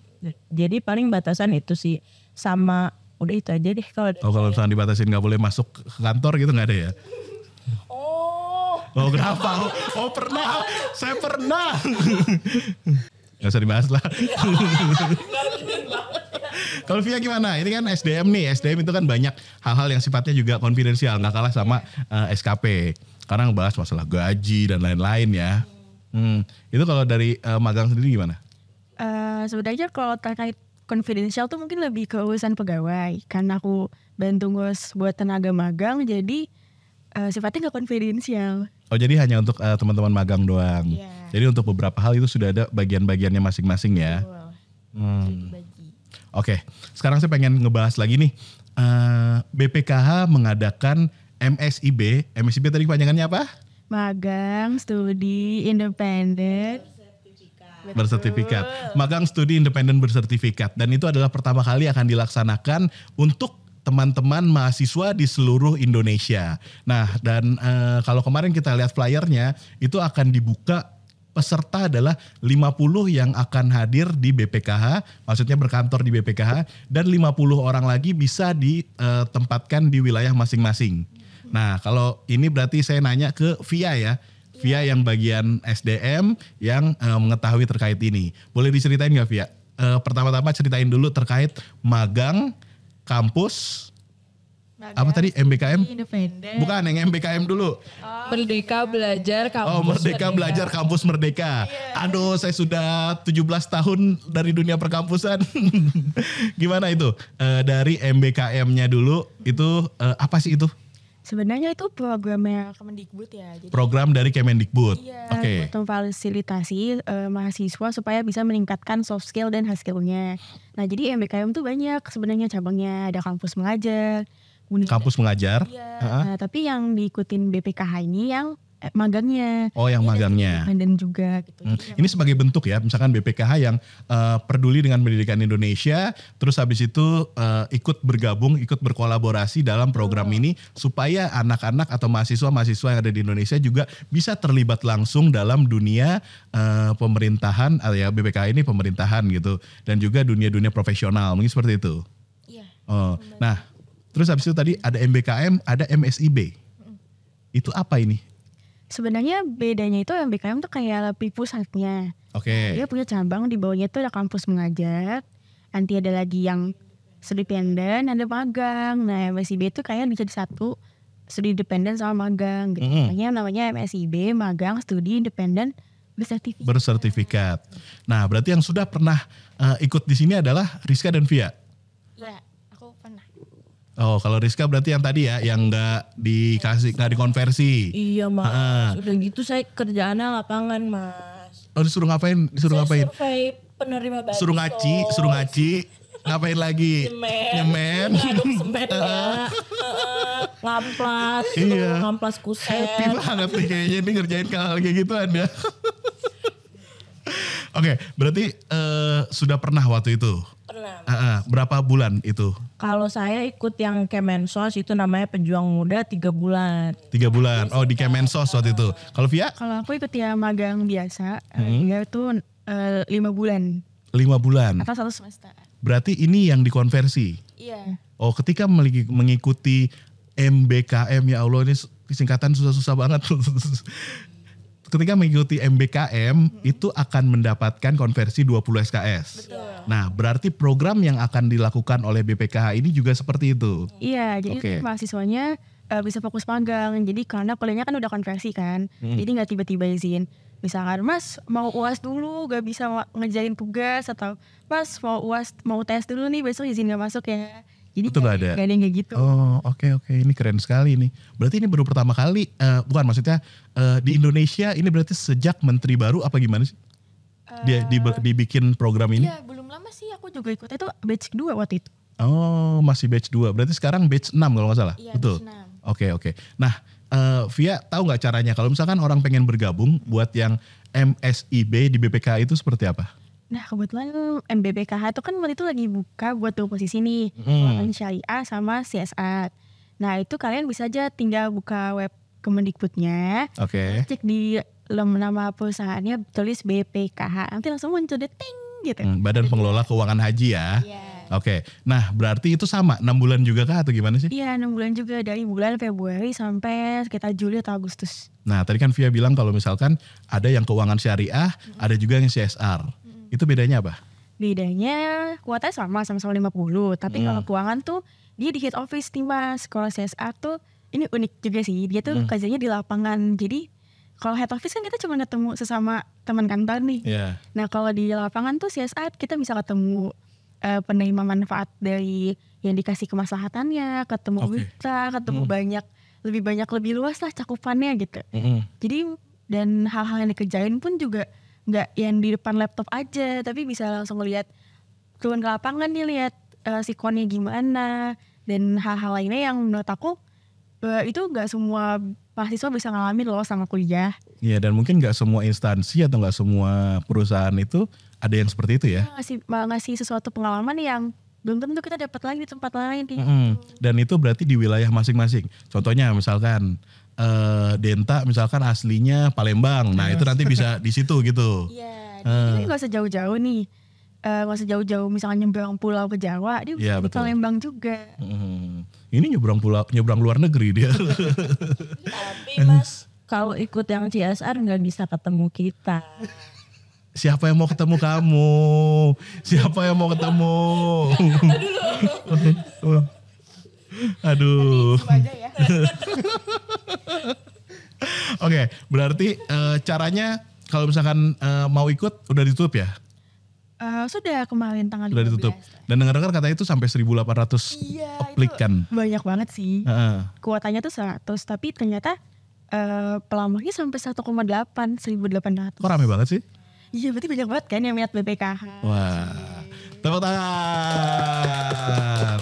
Jadi paling batasan itu sih sama udah itu aja deh kalau oh kalau misalnya dibatasin nggak boleh masuk ke kantor gitu nggak ada ya oh oh kenapa oh, oh pernah saya pernah nggak usah dibahas lah. Kalau Via gimana? Ini kan SDM nih. SDM itu kan banyak hal-hal yang sifatnya juga konfidensial. nggak kalah sama uh, eh, SKP. Karena ngebahas masalah gaji dan lain-lain ya. Hmm. Itu kalau dari uh, magang sendiri gimana? Uh, sebenarnya kalau terkait confidential tuh mungkin lebih ke urusan pegawai karena aku bantu ngurus buat tenaga magang jadi uh, sifatnya nggak konfidensial. Oh jadi hanya untuk uh, teman-teman magang doang. Yeah. Jadi untuk beberapa hal itu sudah ada bagian-bagiannya masing-masing ya. Hmm. Oke, okay. sekarang saya pengen ngebahas lagi nih uh, eh, BPKH mengadakan MSIB. MSIB tadi kepanjangannya apa? Magang, studi, independen, bersertifikat. Magang studi independen bersertifikat dan itu adalah pertama kali akan dilaksanakan untuk teman-teman mahasiswa di seluruh Indonesia. Nah, dan e, kalau kemarin kita lihat flyernya itu akan dibuka peserta adalah 50 yang akan hadir di BPKH, maksudnya berkantor di BPKH dan 50 orang lagi bisa ditempatkan eh, di wilayah masing-masing. Nah, kalau ini berarti saya nanya ke Via ya. Via yang bagian SDM yang uh, mengetahui terkait ini. Boleh diceritain nggak Via? Uh, pertama-tama ceritain dulu terkait magang, kampus, Magang, apa tadi MBKM? Independen. Bukan yang MBKM dulu. Oh, merdeka iya. belajar kampus. Oh, merdeka, merdeka. belajar kampus merdeka. Yeah. Iya. Aduh, saya sudah 17 tahun dari dunia perkampusan. Gimana itu? E, dari MBKM-nya dulu itu e, apa sih itu? Sebenarnya itu programnya Kemendikbud ya. Jadi Program dari Kemendikbud. Iya. Oke. Okay. Untuk fasilitasi uh, eh, mahasiswa supaya bisa meningkatkan soft skill dan hard skillnya. Nah jadi MBKM tuh banyak sebenarnya cabangnya ada kampus mengajar. Kampus mengajar. Iya. Uh -huh. Nah tapi yang diikutin BPKH ini yang magangnya. Oh, yang iya, magangnya. Dan juga gitu. Hmm. ini sebagai bentuk ya, misalkan BPKH yang uh, peduli dengan pendidikan Indonesia, terus habis itu uh, ikut bergabung, ikut berkolaborasi dalam program oh. ini supaya anak-anak atau mahasiswa-mahasiswa yang ada di Indonesia juga bisa terlibat langsung dalam dunia uh, pemerintahan, uh, ya BPKH ini pemerintahan gitu, dan juga dunia-dunia profesional, mungkin seperti itu. Iya. Oh, nah, terus habis itu tadi ada MBKM, ada MSIB. Itu apa ini? sebenarnya bedanya itu yang BKM tuh kayak lebih pusatnya. Oke. Okay. Dia punya cabang di bawahnya itu ada kampus mengajar, nanti ada lagi yang studi pendant, ada magang. Nah MSIB itu kayak bisa di satu studi independen sama magang gitu. Mm -hmm. namanya MSIB, magang, studi independen, bersertifikat. Bersertifikat. Nah berarti yang sudah pernah uh, ikut di sini adalah Rizka dan Via. Ya. Oh, kalau Rizka berarti yang tadi ya, yang nggak dikasih, nggak dikonversi. Iya mas. Ha-ha. Udah gitu saya kerjaannya lapangan mas. Oh disuruh ngapain? Disuruh saya ngapain? Survei penerima bantuan. Suruh ngaci, oh. suruh ngaci. Ngapain lagi? Nyemen. Nyemen. Nyemen ya. Ngamplas. Iya. Ngamplas kuset. Happy banget nih kayaknya nih ngerjain hal kayak gituan ya. Oke, okay, berarti uh, sudah pernah waktu itu Pernah. Uh, uh, berapa bulan itu? Kalau saya ikut yang Kemensos itu namanya Pejuang Muda tiga bulan. Tiga bulan. Oh di Kemensos waktu itu. Kalau Via? Kalau aku ikut ya magang biasa, eh, hmm. itu uh, lima bulan. Lima bulan. Atau satu semester. Berarti ini yang dikonversi. Iya. Oh ketika mengikuti MBKM ya Allah ini singkatan susah-susah banget ketika mengikuti MBKM hmm. itu akan mendapatkan konversi 20 SKS. Betul. Nah, berarti program yang akan dilakukan oleh BPKH ini juga seperti itu. Iya, jadi okay. mahasiswanya uh, bisa fokus magang. Jadi karena kuliahnya kan udah konversi kan. Hmm. Jadi nggak tiba-tiba izin. Misalkan Mas mau UAS dulu gak bisa ngejarin tugas atau Mas mau UAS mau tes dulu nih besok izin gak masuk ya jadi Betul gak ada. Gak ada yang kayak gitu. Oh, oke okay, oke. Okay. Ini keren sekali ini. Berarti ini baru pertama kali uh, bukan maksudnya uh, di Indonesia ini berarti sejak menteri baru apa gimana sih? Dia di, eh, dibikin program ini? Iya, belum lama sih aku juga ikut. Itu batch 2 waktu itu. Oh, masih batch 2. Berarti sekarang batch 6 kalau nggak salah. Iya, Betul. Batch 6. Oke, okay, oke. Okay. Nah, uh, Via tahu nggak caranya kalau misalkan orang pengen bergabung buat yang MSIB di BPK itu seperti apa? Nah kebetulan MBBKH itu kan waktu itu lagi buka buat dua posisi nih hmm. Syariah sama CSR Nah itu kalian bisa aja tinggal buka web Kemendikbudnya Oke okay. Cek di nama perusahaannya tulis BPKH Nanti langsung muncul deh ting gitu hmm, Badan Pengelola Keuangan Haji ya yeah. Oke, okay. nah berarti itu sama enam bulan juga kah atau gimana sih? Iya enam bulan juga dari bulan Februari sampai sekitar Juli atau Agustus. Nah tadi kan Via bilang kalau misalkan ada yang keuangan syariah, -hmm. ada juga yang CSR. Itu bedanya apa? Bedanya kuotanya sama sama-sama 50, tapi hmm. kalau keuangan tuh dia di head office nih Mas. Kalau CSR tuh ini unik juga sih. Dia tuh hmm. kerjanya di lapangan. Jadi kalau head office kan kita cuma ketemu sesama teman kantor nih. Yeah. Nah kalau di lapangan tuh CSR kita bisa ketemu uh, penerima manfaat dari yang dikasih kemaslahatannya, ketemu okay. ketemu hmm. banyak lebih banyak lebih luas lah cakupannya gitu. -hmm. Jadi dan hal-hal yang dikerjain pun juga nggak yang di depan laptop aja tapi bisa langsung ngeliat turun ke lapangan nih lihat uh, sikonnya gimana dan hal-hal lainnya yang menurut aku uh, itu nggak semua mahasiswa bisa ngalamin loh sama kuliah. Iya dan mungkin nggak semua instansi atau nggak semua perusahaan itu ada yang seperti itu ya. Iya, ngasih ngasih sesuatu pengalaman yang belum tentu kita dapat lagi di tempat lain. Kayak mm -hmm. Dan itu berarti di wilayah masing-masing. Contohnya misalkan Eh, Denta misalkan aslinya Palembang. Nah, itu nanti bisa di situ gitu. Iya, eh. Ini uh. gak usah jauh-jauh nih. Eh gak usah jauh-jauh misalnya nyebrang pulau ke Jawa, dia yeah, di betul. Palembang juga. Hmm. Ini nyebrang pulau, nyebrang luar negeri dia. Iya, tapi Mas, kalau ikut yang CSR nggak bisa ketemu kita. Siapa yang mau ketemu kamu? Siapa yang mau ketemu? Iya, oh. Aduh. Aduh. Aduh. Aduh. Oke, okay, berarti uh, caranya kalau misalkan uh, mau ikut udah ditutup ya? Uh, sudah kemarin tanggal sudah 15. ditutup. Dan dengar-dengar katanya itu sampai 1800 iya, aplikan. banyak banget sih. Uh. Kuotanya tuh seratus, tapi ternyata uh, pelamarnya sampai 1,8 1800. Kok rame banget sih? Iya, berarti banyak banget kan yang minat BPKH. Wah. Wow. Tepuk tangan.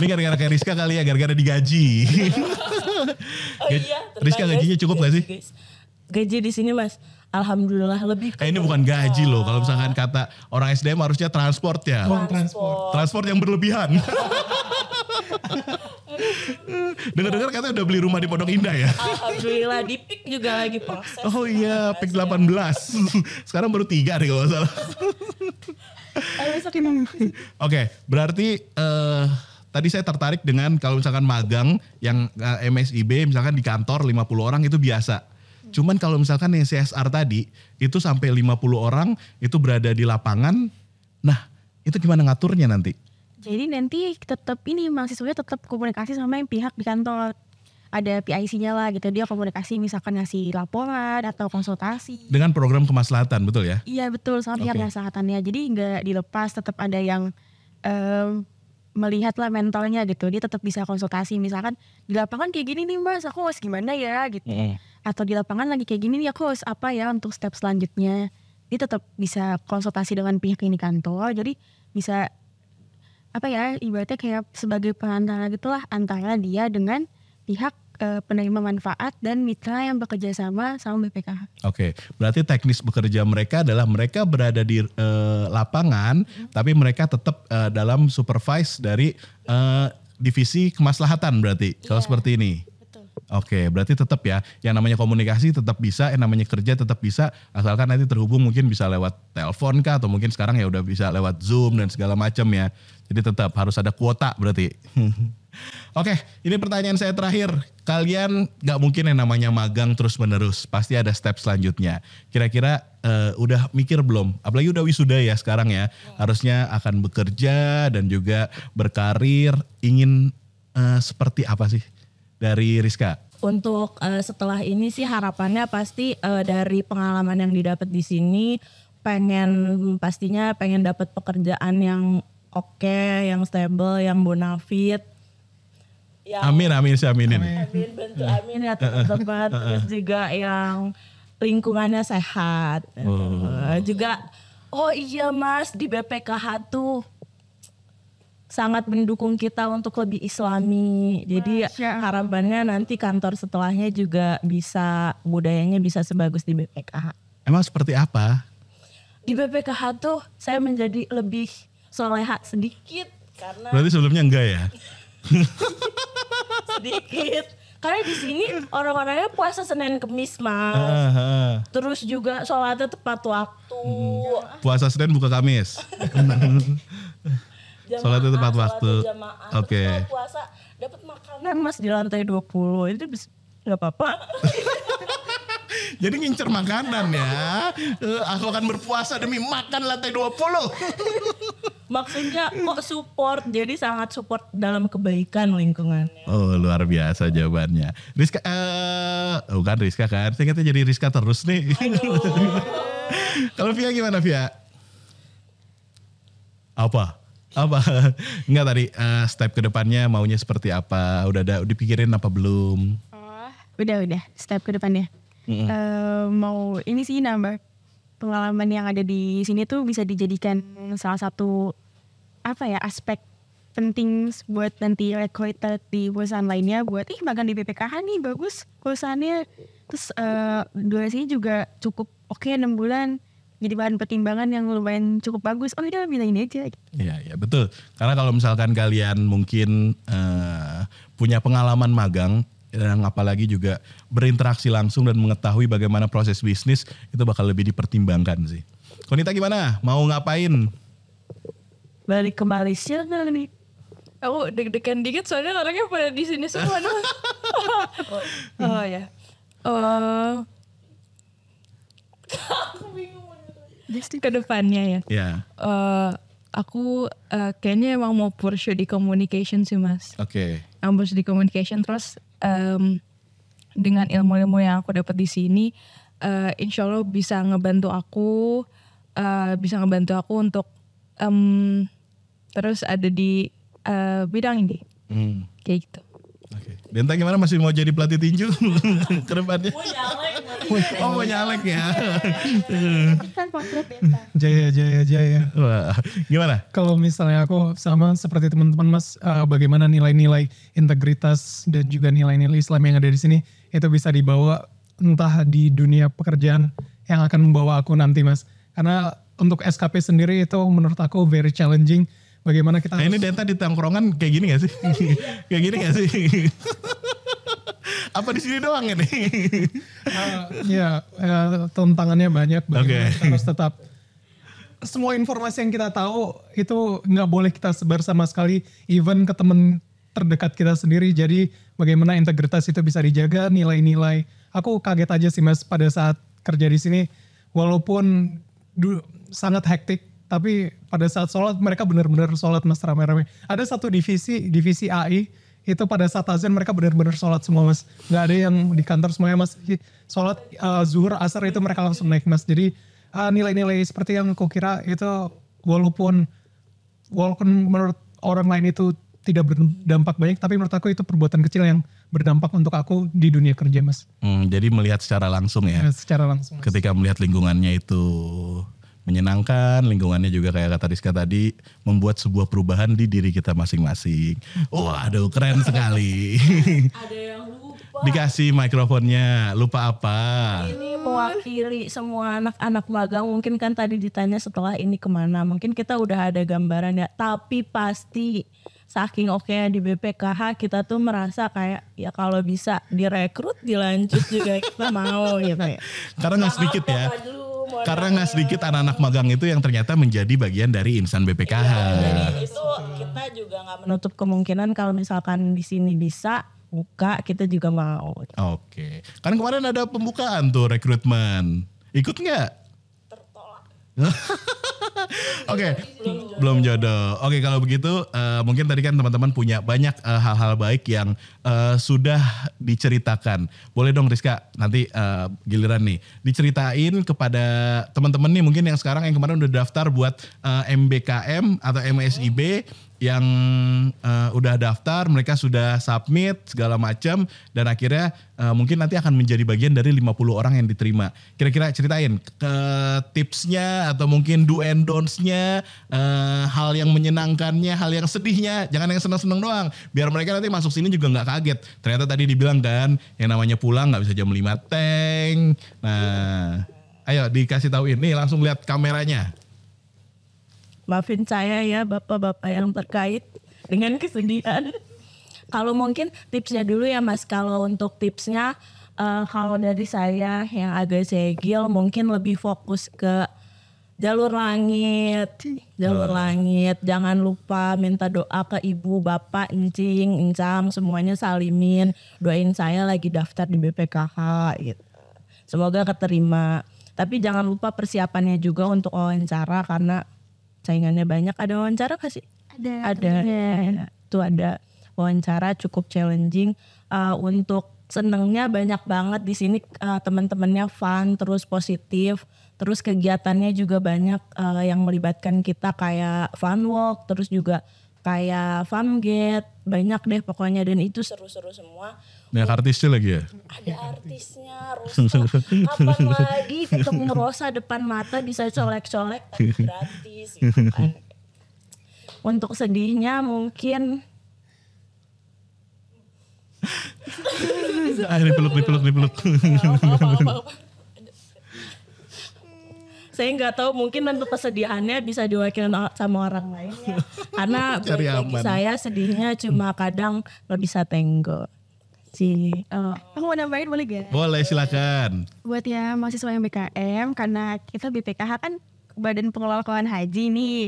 Ini gara-gara kayak Rizka kali ya, gara-gara digaji. oh iya, Rizka ya gajinya cukup gak sih? Gaji di sini mas, alhamdulillah lebih. Eh, ini bukan gaji loh, kalau misalkan iya. kata orang SDM harusnya transport ya. Transport. Transport, transport yang berlebihan. Dengar-dengar katanya udah beli rumah di Pondok Indah ya. Alhamdulillah di PIK juga lagi proses. Oh iya, PIK 18. Ya. Sekarang baru tiga deh kalau salah. Oke, berarti uh, tadi saya tertarik dengan kalau misalkan magang yang eh, MSIB misalkan di kantor 50 orang itu biasa. Cuman kalau misalkan yang CSR tadi itu sampai 50 orang itu berada di lapangan. Nah, itu gimana ngaturnya nanti? Jadi nanti tetap ini mahasiswa tetap komunikasi sama yang pihak di kantor ada PIC-nya lah gitu. Dia komunikasi misalkan ngasih laporan atau konsultasi. Dengan program kemaslahatan betul ya? Iya betul sama pihak okay. kemaslahatannya. Jadi nggak dilepas tetap ada yang um, lah mentalnya gitu. Dia tetap bisa konsultasi misalkan di lapangan kayak gini nih mas aku harus gimana ya gitu. Mm. Atau di lapangan lagi kayak gini nih aku harus apa ya untuk step selanjutnya. Dia tetap bisa konsultasi dengan pihak ini kantor. Jadi bisa apa ya ibaratnya kayak sebagai perantara gitulah antara dia dengan pihak Eh, penerima manfaat dan mitra yang bekerja sama sama BPKH. Oke, okay. berarti teknis bekerja mereka adalah mereka berada di uh, lapangan, hmm. tapi mereka tetap uh, dalam supervise dari uh, divisi kemaslahatan berarti yeah. kalau seperti ini. Oke, okay, berarti tetap ya, yang namanya komunikasi tetap bisa, yang namanya kerja tetap bisa, asalkan nanti terhubung mungkin bisa lewat telepon kah, atau mungkin sekarang ya udah bisa lewat Zoom dan segala macam ya. Jadi tetap harus ada kuota berarti. Oke, okay, ini pertanyaan saya terakhir. Kalian nggak mungkin yang namanya magang terus menerus, pasti ada step selanjutnya. Kira-kira uh, udah mikir belum? Apalagi udah wisuda ya sekarang ya, harusnya akan bekerja dan juga berkarir. Ingin uh, seperti apa sih dari Rizka? Untuk uh, setelah ini sih harapannya pasti uh, dari pengalaman yang didapat di sini pengen pastinya pengen dapat pekerjaan yang oke, okay, yang stable, yang bonafit yang amin amin si aminin. Amin, amin bentuk iya. amin ya teman-teman terus juga yang lingkungannya sehat. Oh. Juga oh iya Mas di BPKH tuh sangat mendukung kita untuk lebih islami. Jadi harapannya nanti kantor setelahnya juga bisa budayanya bisa sebagus di BPKH. Emang seperti apa? Di BPKH tuh saya menjadi lebih soleha sedikit karena Berarti sebelumnya enggak ya? sedikit karena di sini orang-orangnya puasa Senin Kemis mas uh, uh. terus juga sholatnya tepat waktu hmm. puasa Senin buka Kamis sholatnya tepat waktu oke okay. puasa dapat makanan mas di lantai 20 itu nggak apa-apa Jadi ngincer makanan ya. Uh, aku akan berpuasa demi makan lantai 20. Maksudnya kok support, jadi sangat support dalam kebaikan lingkungan. Oh luar biasa jawabannya. Rizka, uh, eh, bukan oh Rizka kan, saya kata jadi Rizka terus nih. Kalau Via gimana Via? Apa? apa nggak tadi uh, step kedepannya maunya seperti apa udah ada dipikirin apa belum oh udah udah step kedepannya mm -hmm. uh, mau ini sih nambah pengalaman yang ada di sini tuh bisa dijadikan salah satu apa ya aspek penting buat nanti recruiter di perusahaan lainnya buat ih bahkan di BPKH nih bagus perusahaannya terus uh, durasinya juga cukup oke okay, enam bulan jadi bahan pertimbangan yang lumayan cukup bagus. Oh udah bilang ini aja. Ya ya betul. Karena kalau misalkan kalian mungkin uh, punya pengalaman magang dan apalagi juga berinteraksi langsung dan mengetahui bagaimana proses bisnis itu bakal lebih dipertimbangkan sih. Konita gimana? Mau ngapain? Balik ke Malaysia nih. Aku deg-degan dikit soalnya orangnya pada di sini semua. oh ya. Oh. ke depannya ya. Ya. Yeah. Uh, aku uh, kayaknya emang mau pursue di communication sih mas. Oke. Okay. Ambus di communication terus um, dengan ilmu-ilmu yang aku dapat di sini uh, eh, insya Allah bisa ngebantu aku uh, bisa ngebantu aku untuk um, terus ada di uh, bidang ini hmm. kayak gitu Bintang gimana masih mau jadi pelatih tinju ke depannya? Mau nyalek. Oh mau nyalek ya. Iya, iya, iya. Kan jaya jaya jaya. gimana? Kalau misalnya aku sama seperti teman-teman Mas, eh, bagaimana nilai-nilai integritas dan juga nilai-nilai Islam yang ada di sini itu bisa dibawa entah di dunia pekerjaan yang akan membawa aku nanti Mas. Karena untuk SKP sendiri itu menurut aku very challenging bagaimana kita nah, ini data di tongkrongan kayak gini gak sih kayak gini gak sih apa di sini doang ini uh, ya uh, tantangannya banyak bagaimana okay. harus tetap semua informasi yang kita tahu itu nggak boleh kita sebar sama sekali even ke temen terdekat kita sendiri jadi bagaimana integritas itu bisa dijaga nilai-nilai aku kaget aja sih mas pada saat kerja di sini walaupun du, sangat hektik tapi pada saat sholat mereka benar-benar sholat mas rame-rame. Ada satu divisi divisi AI itu pada saat azan mereka benar-benar sholat semua mas. Gak ada yang di kantor semuanya mas. Sholat uh, zuhur asar itu mereka langsung naik mas. Jadi nilai eh, nilai-nilai seperti yang kau kira itu walaupun walaupun menurut orang lain itu tidak berdampak banyak, tapi menurut aku itu perbuatan kecil yang berdampak untuk aku di dunia kerja, mas. Hmm, jadi melihat secara langsung ya. ya secara langsung. Mas. Ketika melihat lingkungannya itu menyenangkan, lingkungannya juga kayak kata Rizka tadi membuat sebuah perubahan di diri kita masing-masing. Oh, aduh keren sekali. Ada yang lupa. Dikasih mikrofonnya, lupa apa? Ini mewakili semua anak-anak magang. Mungkin kan tadi ditanya setelah ini kemana? Mungkin kita udah ada gambaran ya. Tapi pasti saking oke okay di BPKH kita tuh merasa kayak ya kalau bisa direkrut dilanjut juga kita mau gitu ya. Karena nggak sedikit ya. Dulu karena nggak sedikit anak-anak magang itu yang ternyata menjadi bagian dari insan BPKH. Iya, jadi itu kita juga nggak menutup kemungkinan kalau misalkan di sini bisa buka kita juga mau. Oke. Okay. Kan kemarin ada pembukaan tuh rekrutmen. Ikut nggak? Oke, okay. belum jodoh. Oke, okay, kalau begitu uh, mungkin tadi kan teman-teman punya banyak eh, hal-hal uh, baik yang uh, sudah diceritakan. Boleh dong Rizka, nanti uh, giliran nih diceritain kepada teman-teman nih mungkin yang sekarang yang kemarin udah daftar buat uh, MBKM atau MSIB yang uh, udah daftar, mereka sudah submit segala macam dan akhirnya uh, mungkin nanti akan menjadi bagian dari 50 orang yang diterima. Kira-kira ceritain ke tipsnya atau mungkin do and don'ts-nya, uh, hal yang menyenangkannya, hal yang sedihnya, jangan yang senang-senang doang. Biar mereka nanti masuk sini juga nggak kaget. Ternyata tadi dibilang kan yang namanya pulang nggak bisa jam 5 teng. Nah, ayo dikasih tahu ini langsung lihat kameranya. Maafin saya ya bapak-bapak yang terkait dengan kesedihan. kalau mungkin tipsnya dulu ya Mas, kalau untuk tipsnya uh, kalau dari saya yang agak segil mungkin lebih fokus ke jalur langit, jalur oh. langit. Jangan lupa minta doa ke ibu, bapak, encing, encam, semuanya salimin. Doain saya lagi daftar di BPKH gitu. Semoga keterima. Tapi jangan lupa persiapannya juga untuk wawancara karena Saingannya banyak. Ada wawancara gak sih? Ada. Ada. Ya, ada wawancara cukup challenging uh, untuk senengnya banyak banget di sini uh, teman-temannya fun terus positif terus kegiatannya juga banyak uh, yang melibatkan kita kayak fun walk terus juga kayak fun gate banyak deh pokoknya dan itu seru-seru semua banyak artisnya lagi ya? Ada artisnya, Rosa. Kapan lagi ketemu Rosa depan mata bisa colek-colek gratis gitu kan. Untuk sedihnya mungkin Ayo dipeluk, dipeluk, dipeluk. Saya nggak tahu mungkin untuk kesedihannya bisa diwakilin sama orang ya. Karena bagi saya sedihnya cuma kadang lo bisa tenggok. Si, Oh. Eh, aku mau nambahin boleh gak? Boleh silakan. Buat ya mahasiswa yang BKM karena kita BPKH kan Badan Pengelola Keuangan Haji nih.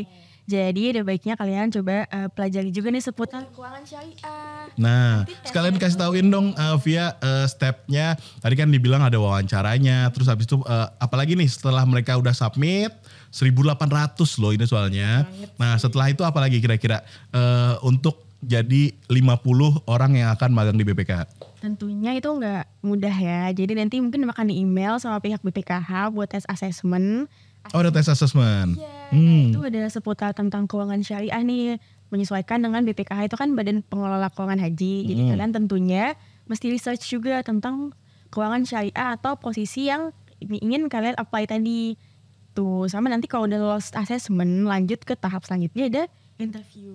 Jadi ada baiknya kalian coba uh, pelajari juga nih seputar keuangan syariah. Nah, sekalian ya. kasih tauin dong uh, via uh, stepnya. Tadi kan dibilang ada wawancaranya, terus habis itu uh, apalagi nih setelah mereka udah submit 1800 loh ini soalnya. Nah, setelah itu apalagi kira-kira uh, untuk jadi 50 orang yang akan magang di BPKH? Tentunya itu nggak mudah ya. Jadi nanti mungkin akan di email sama pihak BPKH buat tes assessment. Oh ada tes assessment. Iya. Hmm. Nah, itu ada seputar tentang keuangan syariah nih menyesuaikan dengan BPKH itu kan Badan Pengelola Keuangan Haji. Jadi hmm. kalian tentunya mesti research juga tentang keuangan syariah atau posisi yang ingin kalian apply tadi. Tuh sama nanti kalau udah lolos assessment lanjut ke tahap selanjutnya ada interview.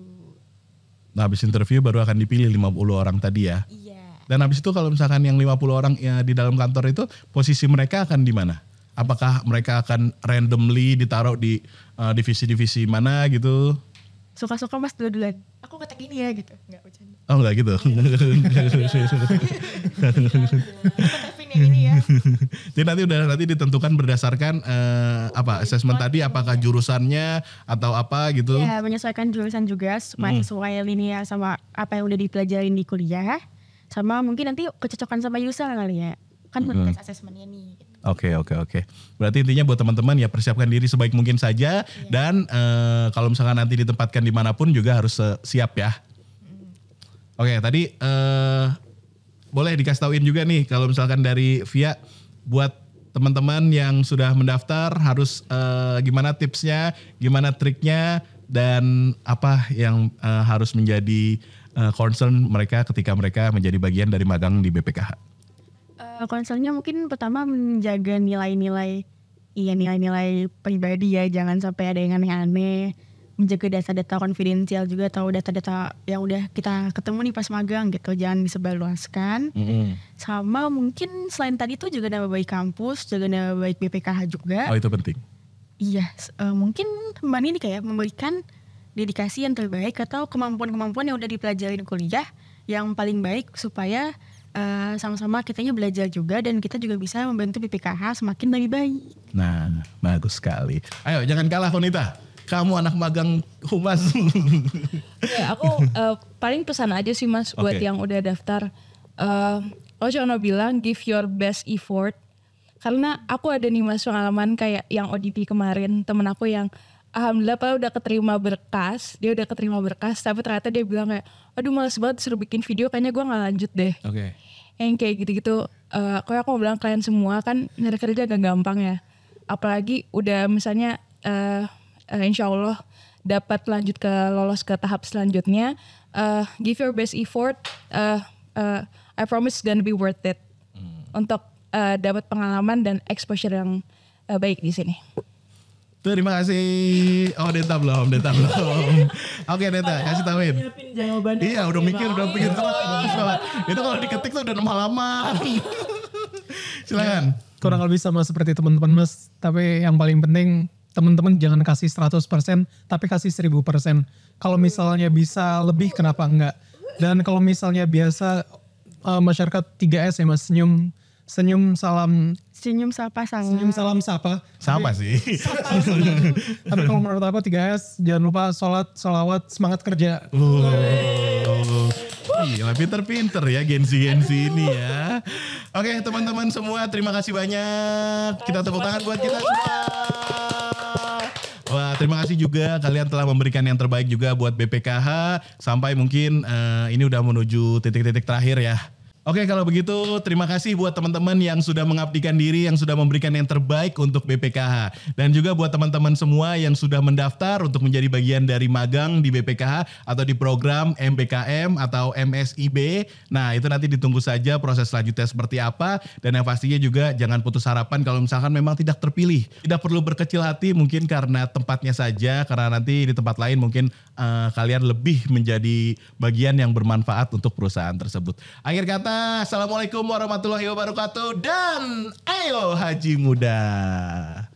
Nah, habis interview baru akan dipilih 50 orang tadi ya. Iya. Dan habis itu kalau misalkan yang 50 orang ya di dalam kantor itu posisi mereka akan di mana? Apakah mereka akan randomly ditaruh di eh, divisi-divisi uh, mana gitu? Suka-suka Mas dulu-duluan. Aku ketek ini ya gitu. Enggak ujian. Oh enggak gitu. Iya, iya, iya, ini ya. Jadi nanti udah nanti ditentukan berdasarkan uh, apa asesmen tadi apakah jurusannya atau apa gitu. Ya, menyesuaikan jurusan juga hmm. sesuai linia ya sama apa yang udah dipelajarin di kuliah sama mungkin nanti kecocokan sama user kali ya. Kan berkas hmm. asesmennya nih gitu. Oke okay, oke okay, oke. Okay. Berarti intinya buat teman-teman ya persiapkan diri sebaik mungkin saja iya. dan uh, kalau misalkan nanti ditempatkan dimanapun juga harus siap ya Oke, tadi uh, boleh dikasih tauin juga nih kalau misalkan dari Via buat teman-teman yang sudah mendaftar harus uh, gimana tipsnya, gimana triknya dan apa yang uh, harus menjadi uh, concern mereka ketika mereka menjadi bagian dari magang di BPKH? Uh, concernnya mungkin pertama menjaga nilai-nilai, iya nilai-nilai pribadi ya, jangan sampai ada yang aneh-aneh menjaga data-data konfidensial juga atau data-data yang udah kita ketemu nih pas magang gitu jangan disebarluaskan mm -hmm. sama mungkin selain tadi itu juga nama baik kampus juga nama baik BPKH juga oh itu penting iya uh, mungkin mbak ini kayak memberikan dedikasi yang terbaik atau kemampuan-kemampuan yang udah dipelajari di kuliah yang paling baik supaya sama e, sama-sama kitanya belajar juga dan kita juga bisa membantu BPKH semakin lebih baik. Nah, bagus sekali. Ayo jangan kalah fonita kamu anak magang humas. ya, aku uh, paling pesan aja sih Mas okay. buat yang udah daftar. Uh, eh, Ocono bilang give your best effort. Karena aku ada nih Mas pengalaman kayak yang ODP kemarin, temen aku yang alhamdulillah pak udah keterima berkas dia udah keterima berkas tapi ternyata dia bilang kayak aduh males banget suruh bikin video kayaknya gue gak lanjut deh okay. yang kayak gitu-gitu uh, eh, kayak aku mau bilang kalian semua kan nyari kerja gak gampang ya apalagi udah misalnya uh, uh, insya Allah dapat lanjut ke lolos ke tahap selanjutnya. Uh, give your best effort. Uh, uh, I promise gonna be worth it hmm. untuk uh, dapat pengalaman dan exposure yang uh, baik di sini. Terima kasih. Oh, Deta belum, Deta belum. Oke, okay, Deta, kasih tahuin. Ya. Iya, udah iya, mikir, udah pikir banget. Itu kalau diketik tuh udah lama lama. Silakan. Kurang lebih sama seperti teman-teman Mas, tapi yang paling penting teman-teman jangan kasih 100% tapi kasih 1000%. Kalau misalnya bisa lebih kenapa enggak? Dan kalau misalnya biasa uh, masyarakat 3S ya Mas senyum senyum salam senyum sapa sangat senyum salam sapa sama sih sapa, tapi kalau menurut apa 3S jangan lupa sholat sholawat semangat kerja wow. Gila pinter-pinter ya gensi-gensi ini ya. Oke teman-teman semua terima kasih banyak. Kita tepuk tangan buat kita semua. Terima kasih juga kalian telah memberikan yang terbaik juga buat BPKH sampai mungkin uh, ini udah menuju titik-titik terakhir ya Oke kalau begitu terima kasih buat teman-teman yang sudah mengabdikan diri, yang sudah memberikan yang terbaik untuk BPKH. Dan juga buat teman-teman semua yang sudah mendaftar untuk menjadi bagian dari magang di BPKH atau di program MBKM atau MSIB. Nah itu nanti ditunggu saja proses selanjutnya seperti apa. Dan yang pastinya juga jangan putus harapan kalau misalkan memang tidak terpilih. Tidak perlu berkecil hati mungkin karena tempatnya saja, karena nanti di tempat lain mungkin uh, kalian lebih menjadi bagian yang bermanfaat untuk perusahaan tersebut. Akhir kata Assalamualaikum warahmatullahi wabarakatuh dan ayo haji muda.